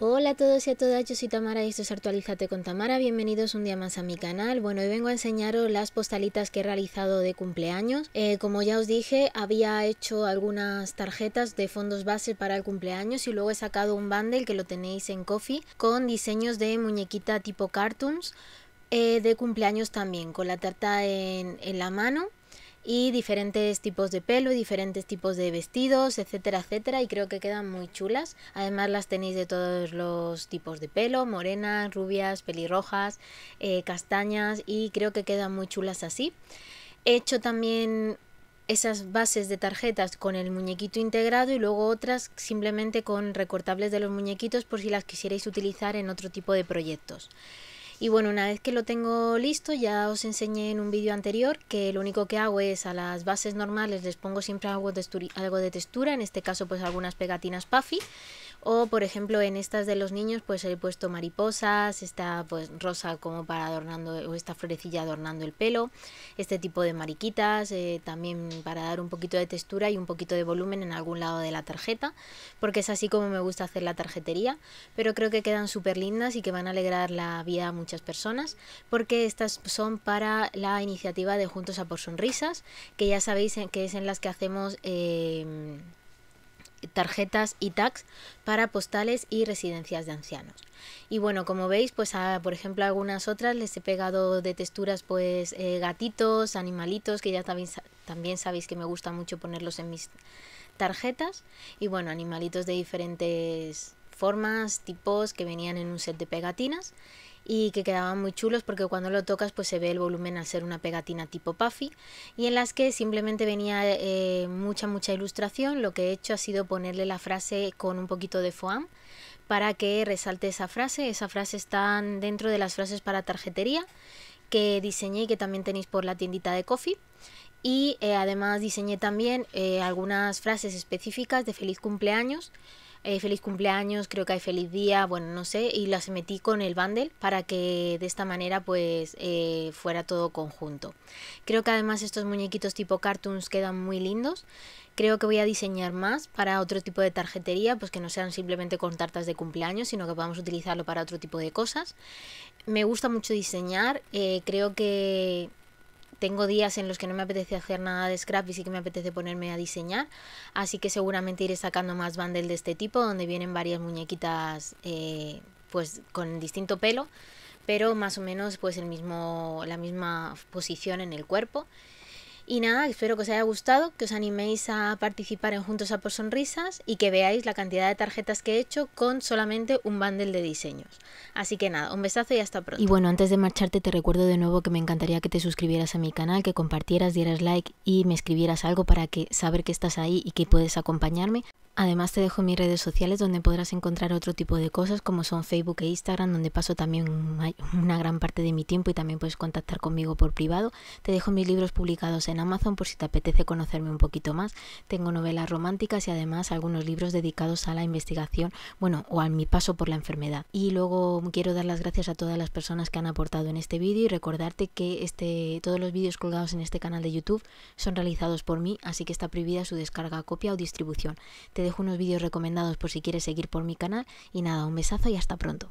Hola a todos y a todas, yo soy Tamara y esto es Actualízate con Tamara. Bienvenidos un día más a mi canal. Bueno, hoy vengo a enseñaros las postalitas que he realizado de cumpleaños. Eh, como ya os dije, había hecho algunas tarjetas de fondos base para el cumpleaños y luego he sacado un bundle que lo tenéis en Coffee con diseños de muñequita tipo cartoons eh, de cumpleaños también, con la tarta en la mano y diferentes tipos de pelo y diferentes tipos de vestidos, etcétera, etcétera, y creo que quedan muy chulas. Además las tenéis de todos los tipos de pelo, morenas, rubias, pelirrojas, eh, castañas y creo que quedan muy chulas así. He hecho también esas bases de tarjetas con el muñequito integrado y luego otras simplemente con recortables de los muñequitos por si las quisierais utilizar en otro tipo de proyectos. Y bueno, una vez que lo tengo listo, ya os enseñé en un vídeo anterior que lo único que hago es a las bases normales les pongo siempre algo, de textura, en este caso pues algunas pegatinas puffy o, por ejemplo, en estas de los niños, pues he puesto mariposas, esta pues rosa como para adornando, o esta florecilla adornando el pelo, este tipo de mariquitas, eh, también para dar un poquito de textura y un poquito de volumen en algún lado de la tarjeta, porque es así como me gusta hacer la tarjetería, pero creo que quedan súper lindas y que van a alegrar la vida a muchas personas, porque estas son para la iniciativa de Juntos a por Sonrisas, que ya sabéis que es en las que hacemos... Em, tarjetas y tags para postales y residencias de ancianos. Y bueno, como veis, pues por ejemplo algunas otras les he pegado de texturas pues eh, gatitos, animalitos, que ya también, también sabéis que me gusta mucho ponerlos en mis tarjetas. Y bueno, animalitos de diferentes formas, tipos que venían en un set de pegatinas y que quedaban muy chulos porque cuando lo tocas pues se ve el volumen al ser una pegatina tipo puffy y en las que simplemente venía eh, mucha mucha ilustración lo que he hecho ha sido ponerle la frase con un poquito de foam para que resalte esa frase esa frase está dentro de las frases para tarjetería que diseñé y que también tenéis por la tiendita de coffee y eh, además diseñé también eh, algunas frases específicas de feliz cumpleaños eh, feliz cumpleaños, creo que hay feliz día, bueno, no sé, y las metí con el bundle para que de esta manera pues eh, fuera todo conjunto. Creo que además estos muñequitos tipo cartoons quedan muy lindos. Creo que voy a diseñar más para otro tipo de tarjetería, pues que no sean simplemente con tartas de cumpleaños, sino que podamos utilizarlo para otro tipo de cosas. Me gusta mucho diseñar, eh, creo que tengo días en los que no me apetece hacer nada de scrap y sí que me apetece ponerme a diseñar, así que seguramente iré sacando más bundle de este tipo donde vienen varias muñequitas eh, pues con distinto pelo, pero más o menos pues el mismo la misma posición en el cuerpo y nada, espero que os haya gustado, que os animéis a participar en Juntos a por Sonrisas y que veáis la cantidad de tarjetas que he hecho con solamente un bundle de diseños. Así que nada, un besazo y hasta pronto. Y bueno, antes de marcharte te recuerdo de nuevo que me encantaría que te suscribieras a mi canal, que compartieras, dieras like y me escribieras algo para que saber que estás ahí y que puedes acompañarme. Además te dejo mis redes sociales donde podrás encontrar otro tipo de cosas como son Facebook e Instagram donde paso también una gran parte de mi tiempo y también puedes contactar conmigo por privado. Te dejo mis libros publicados en Amazon por si te apetece conocerme un poquito más. Tengo novelas románticas y además algunos libros dedicados a la investigación, bueno, o a mi paso por la enfermedad. Y luego quiero dar las gracias a todas las personas que han aportado en este vídeo y recordarte que este, todos los vídeos colgados en este canal de YouTube son realizados por mí, así que está prohibida su descarga, copia o distribución dejo unos vídeos recomendados por si quieres seguir por mi canal y nada, un besazo y hasta pronto.